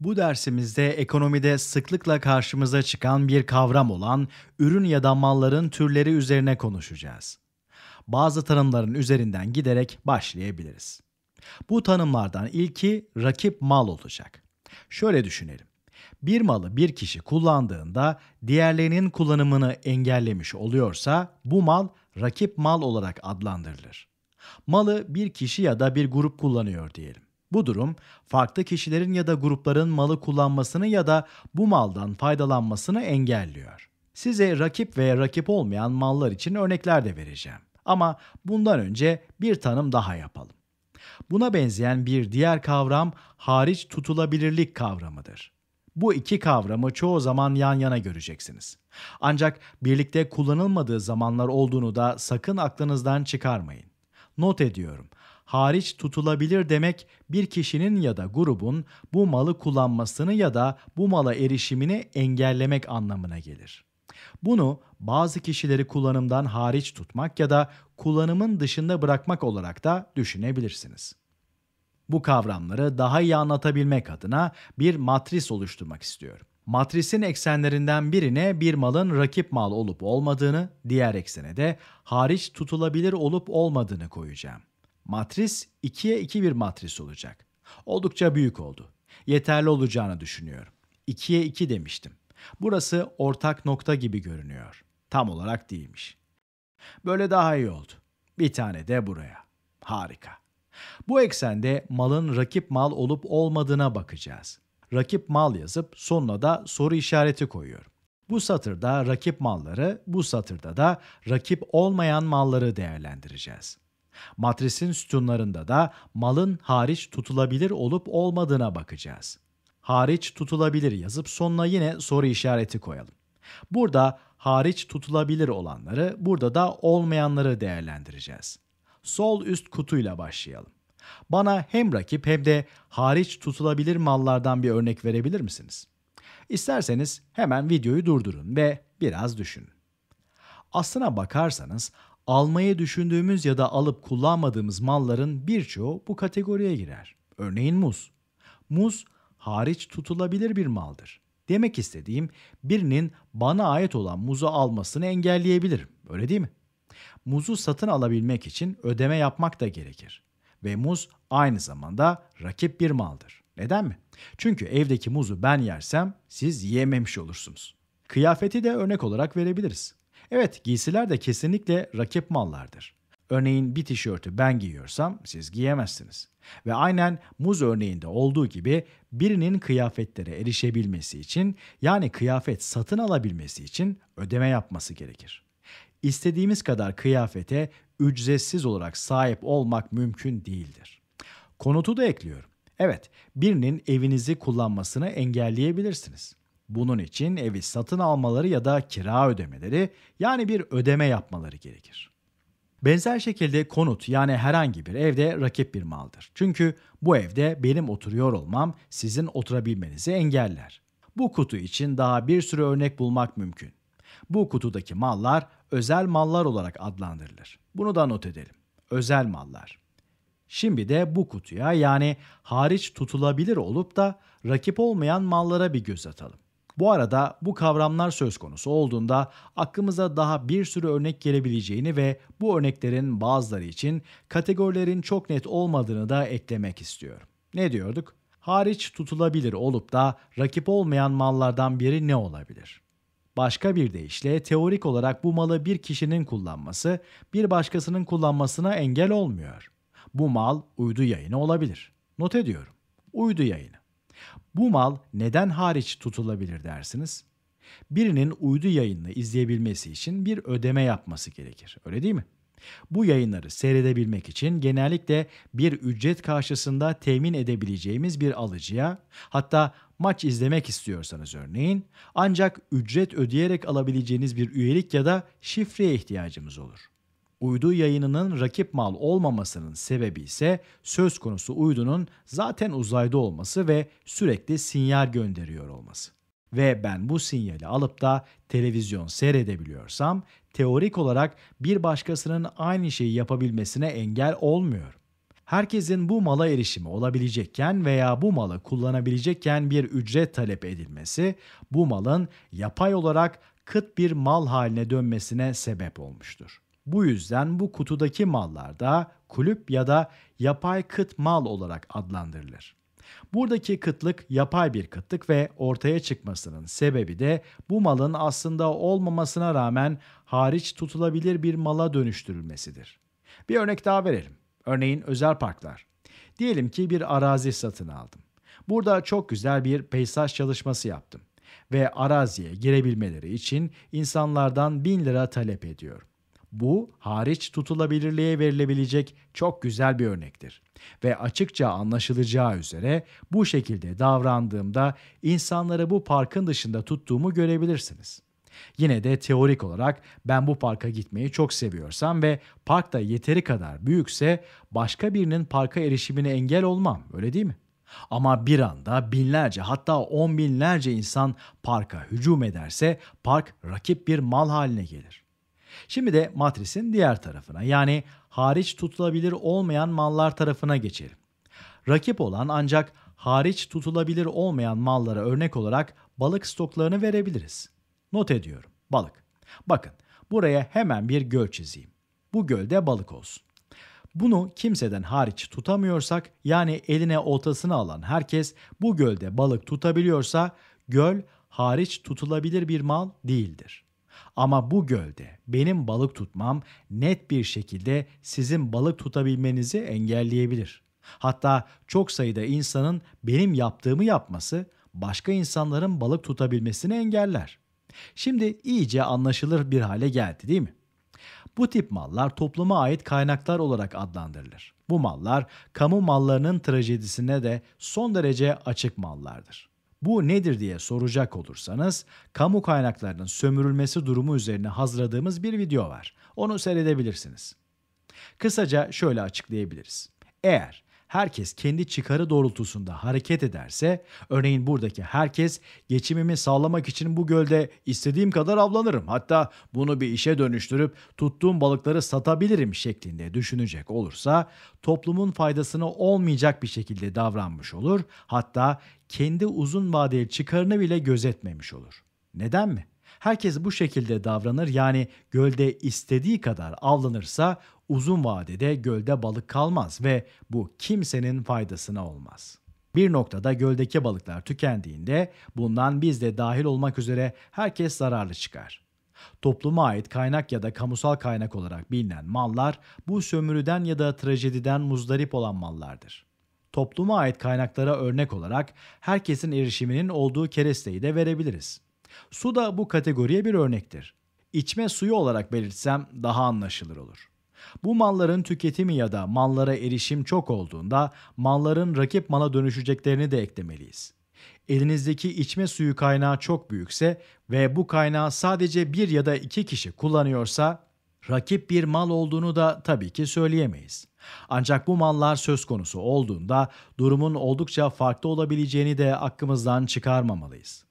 Bu dersimizde ekonomide sıklıkla karşımıza çıkan bir kavram olan ürün ya da malların türleri üzerine konuşacağız. Bazı tanımların üzerinden giderek başlayabiliriz. Bu tanımlardan ilki rakip mal olacak. Şöyle düşünelim. Bir malı bir kişi kullandığında diğerlerinin kullanımını engellemiş oluyorsa bu mal rakip mal olarak adlandırılır. Malı bir kişi ya da bir grup kullanıyor diyelim. Bu durum farklı kişilerin ya da grupların malı kullanmasını ya da bu maldan faydalanmasını engelliyor. Size rakip ve rakip olmayan mallar için örnekler de vereceğim. Ama bundan önce bir tanım daha yapalım. Buna benzeyen bir diğer kavram hariç tutulabilirlik kavramıdır. Bu iki kavramı çoğu zaman yan yana göreceksiniz. Ancak birlikte kullanılmadığı zamanlar olduğunu da sakın aklınızdan çıkarmayın. Not ediyorum hariç tutulabilir demek bir kişinin ya da grubun bu malı kullanmasını ya da bu mala erişimini engellemek anlamına gelir. Bunu bazı kişileri kullanımdan hariç tutmak ya da kullanımın dışında bırakmak olarak da düşünebilirsiniz. Bu kavramları daha iyi anlatabilmek adına bir matris oluşturmak istiyorum. Matrisin eksenlerinden birine bir malın rakip mal olup olmadığını, diğer eksene de hariç tutulabilir olup olmadığını koyacağım. Matris 2'ye 2 bir matris olacak. Oldukça büyük oldu. Yeterli olacağını düşünüyorum. 2'ye 2 demiştim. Burası ortak nokta gibi görünüyor. Tam olarak değilmiş. Böyle daha iyi oldu. Bir tane de buraya. Harika. Bu eksende malın rakip mal olup olmadığına bakacağız. Rakip mal yazıp sonuna da soru işareti koyuyorum. Bu satırda rakip malları, bu satırda da rakip olmayan malları değerlendireceğiz. Matrisin sütunlarında da malın hariç tutulabilir olup olmadığına bakacağız. Hariç tutulabilir yazıp sonuna yine soru işareti koyalım. Burada hariç tutulabilir olanları, burada da olmayanları değerlendireceğiz. Sol üst kutuyla başlayalım. Bana hem rakip hem de hariç tutulabilir mallardan bir örnek verebilir misiniz? İsterseniz hemen videoyu durdurun ve biraz düşünün. Aslına bakarsanız almayı düşündüğümüz ya da alıp kullanmadığımız malların birçoğu bu kategoriye girer. Örneğin muz. Muz hariç tutulabilir bir maldır. Demek istediğim birinin bana ait olan muzu almasını engelleyebilirim. Öyle değil mi? Muzu satın alabilmek için ödeme yapmak da gerekir. Ve muz aynı zamanda rakip bir maldır. Neden mi? Çünkü evdeki muzu ben yersem siz yememiş olursunuz. Kıyafeti de örnek olarak verebiliriz. Evet giysiler de kesinlikle rakip mallardır. Örneğin bir tişörtü ben giyiyorsam siz giyemezsiniz. Ve aynen muz örneğinde olduğu gibi birinin kıyafetlere erişebilmesi için yani kıyafet satın alabilmesi için ödeme yapması gerekir. İstediğimiz kadar kıyafete ücretsiz olarak sahip olmak mümkün değildir. Konutu da ekliyorum. Evet, birinin evinizi kullanmasını engelleyebilirsiniz. Bunun için evi satın almaları ya da kira ödemeleri yani bir ödeme yapmaları gerekir. Benzer şekilde konut yani herhangi bir evde rakip bir maldır. Çünkü bu evde benim oturuyor olmam sizin oturabilmenizi engeller. Bu kutu için daha bir sürü örnek bulmak mümkün. Bu kutudaki mallar özel mallar olarak adlandırılır. Bunu da not edelim. Özel mallar. Şimdi de bu kutuya yani hariç tutulabilir olup da rakip olmayan mallara bir göz atalım. Bu arada bu kavramlar söz konusu olduğunda aklımıza daha bir sürü örnek gelebileceğini ve bu örneklerin bazıları için kategorilerin çok net olmadığını da eklemek istiyorum. Ne diyorduk? Hariç tutulabilir olup da rakip olmayan mallardan biri ne olabilir? Başka bir deyişle teorik olarak bu malı bir kişinin kullanması bir başkasının kullanmasına engel olmuyor. Bu mal uydu yayını olabilir. Not ediyorum. Uydu yayını. Bu mal neden hariç tutulabilir dersiniz? Birinin uydu yayınını izleyebilmesi için bir ödeme yapması gerekir. Öyle değil mi? Bu yayınları seyredebilmek için genellikle bir ücret karşısında temin edebileceğimiz bir alıcıya, hatta maç izlemek istiyorsanız örneğin, ancak ücret ödeyerek alabileceğiniz bir üyelik ya da şifreye ihtiyacımız olur. Uydu yayınının rakip mal olmamasının sebebi ise söz konusu uydunun zaten uzayda olması ve sürekli sinyal gönderiyor olması. Ve ben bu sinyali alıp da televizyon seyredebiliyorsam teorik olarak bir başkasının aynı şeyi yapabilmesine engel olmuyor. Herkesin bu mala erişimi olabilecekken veya bu malı kullanabilecekken bir ücret talep edilmesi bu malın yapay olarak kıt bir mal haline dönmesine sebep olmuştur. Bu yüzden bu kutudaki mallar da kulüp ya da yapay kıt mal olarak adlandırılır. Buradaki kıtlık yapay bir kıtlık ve ortaya çıkmasının sebebi de bu malın aslında olmamasına rağmen hariç tutulabilir bir mala dönüştürülmesidir. Bir örnek daha verelim. Örneğin özel parklar. Diyelim ki bir arazi satın aldım. Burada çok güzel bir peysaj çalışması yaptım ve araziye girebilmeleri için insanlardan 1000 lira talep ediyorum. Bu hariç tutulabilirliğe verilebilecek çok güzel bir örnektir. Ve açıkça anlaşılacağı üzere bu şekilde davrandığımda insanları bu parkın dışında tuttuğumu görebilirsiniz. Yine de teorik olarak ben bu parka gitmeyi çok seviyorsam ve park da yeteri kadar büyükse başka birinin parka erişimine engel olmam öyle değil mi? Ama bir anda binlerce hatta on binlerce insan parka hücum ederse park rakip bir mal haline gelir. Şimdi de matrisin diğer tarafına yani hariç tutulabilir olmayan mallar tarafına geçelim. Rakip olan ancak hariç tutulabilir olmayan mallara örnek olarak balık stoklarını verebiliriz. Not ediyorum. Balık. Bakın buraya hemen bir göl çizeyim. Bu gölde balık olsun. Bunu kimseden hariç tutamıyorsak yani eline oltasını alan herkes bu gölde balık tutabiliyorsa göl hariç tutulabilir bir mal değildir. Ama bu gölde benim balık tutmam net bir şekilde sizin balık tutabilmenizi engelleyebilir. Hatta çok sayıda insanın benim yaptığımı yapması başka insanların balık tutabilmesini engeller. Şimdi iyice anlaşılır bir hale geldi değil mi? Bu tip mallar topluma ait kaynaklar olarak adlandırılır. Bu mallar kamu mallarının trajedisine de son derece açık mallardır. Bu nedir diye soracak olursanız kamu kaynaklarının sömürülmesi durumu üzerine hazırladığımız bir video var. Onu seyredebilirsiniz. Kısaca şöyle açıklayabiliriz. Eğer herkes kendi çıkarı doğrultusunda hareket ederse, örneğin buradaki herkes geçimimi sağlamak için bu gölde istediğim kadar avlanırım, hatta bunu bir işe dönüştürüp tuttuğum balıkları satabilirim şeklinde düşünecek olursa, toplumun faydasına olmayacak bir şekilde davranmış olur, hatta kendi uzun vadeli çıkarını bile gözetmemiş olur. Neden mi? Herkes bu şekilde davranır yani gölde istediği kadar avlanırsa uzun vadede gölde balık kalmaz ve bu kimsenin faydasına olmaz. Bir noktada göldeki balıklar tükendiğinde bundan biz de dahil olmak üzere herkes zararlı çıkar. Topluma ait kaynak ya da kamusal kaynak olarak bilinen mallar bu sömürüden ya da trajediden muzdarip olan mallardır topluma ait kaynaklara örnek olarak herkesin erişiminin olduğu keresteyi de verebiliriz. Su da bu kategoriye bir örnektir. İçme suyu olarak belirtsem daha anlaşılır olur. Bu malların tüketimi ya da mallara erişim çok olduğunda malların rakip mala dönüşeceklerini de eklemeliyiz. Elinizdeki içme suyu kaynağı çok büyükse ve bu kaynağı sadece bir ya da iki kişi kullanıyorsa rakip bir mal olduğunu da tabii ki söyleyemeyiz. Ancak bu mallar söz konusu olduğunda durumun oldukça farklı olabileceğini de aklımızdan çıkarmamalıyız.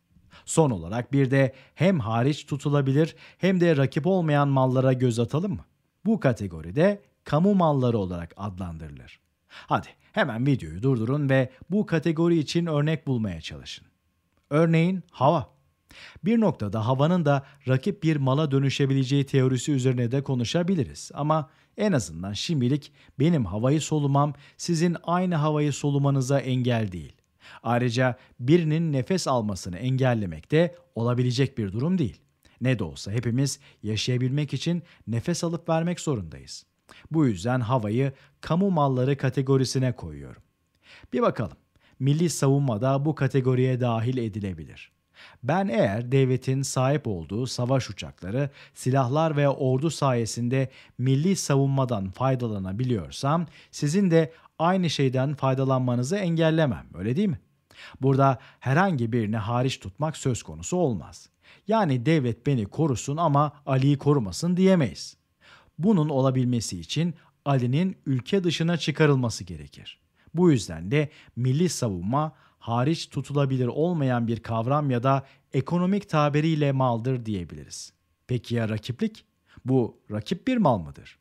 Son olarak bir de hem hariç tutulabilir hem de rakip olmayan mallara göz atalım mı? Bu kategoride kamu malları olarak adlandırılır. Hadi hemen videoyu durdurun ve bu kategori için örnek bulmaya çalışın. Örneğin hava. Bir noktada havanın da rakip bir mala dönüşebileceği teorisi üzerine de konuşabiliriz ama en azından şimdilik benim havayı solumam sizin aynı havayı solumanıza engel değil. Ayrıca birinin nefes almasını engellemek de olabilecek bir durum değil. Ne de olsa hepimiz yaşayabilmek için nefes alıp vermek zorundayız. Bu yüzden havayı kamu malları kategorisine koyuyorum. Bir bakalım. Milli savunma da bu kategoriye dahil edilebilir. Ben eğer devletin sahip olduğu savaş uçakları, silahlar veya ordu sayesinde milli savunmadan faydalanabiliyorsam sizin de aynı şeyden faydalanmanızı engellemem, öyle değil mi? Burada herhangi birini hariç tutmak söz konusu olmaz. Yani devlet beni korusun ama Ali'yi korumasın diyemeyiz. Bunun olabilmesi için Ali'nin ülke dışına çıkarılması gerekir. Bu yüzden de milli savunma hariç tutulabilir olmayan bir kavram ya da ekonomik tabiriyle maldır diyebiliriz. Peki ya rakiplik? Bu rakip bir mal mıdır?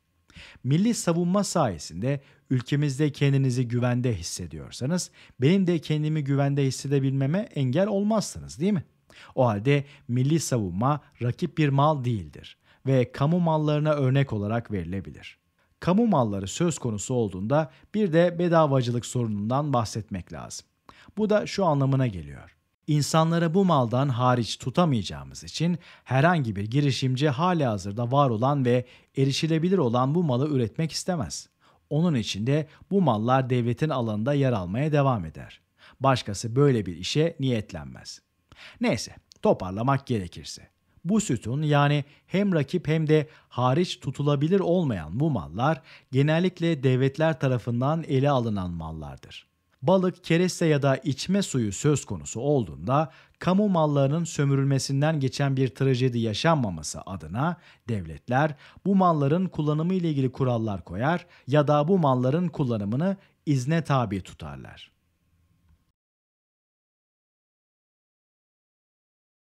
Milli savunma sayesinde ülkemizde kendinizi güvende hissediyorsanız benim de kendimi güvende hissedebilmeme engel olmazsınız değil mi? O halde milli savunma rakip bir mal değildir ve kamu mallarına örnek olarak verilebilir. Kamu malları söz konusu olduğunda bir de bedavacılık sorunundan bahsetmek lazım. Bu da şu anlamına geliyor. İnsanlara bu maldan hariç tutamayacağımız için herhangi bir girişimci hali hazırda var olan ve erişilebilir olan bu malı üretmek istemez. Onun için de bu mallar devletin alanında yer almaya devam eder. Başkası böyle bir işe niyetlenmez. Neyse, toparlamak gerekirse. Bu sütun yani hem rakip hem de hariç tutulabilir olmayan bu mallar genellikle devletler tarafından ele alınan mallardır balık, kereste ya da içme suyu söz konusu olduğunda kamu mallarının sömürülmesinden geçen bir trajedi yaşanmaması adına devletler bu malların kullanımı ile ilgili kurallar koyar ya da bu malların kullanımını izne tabi tutarlar.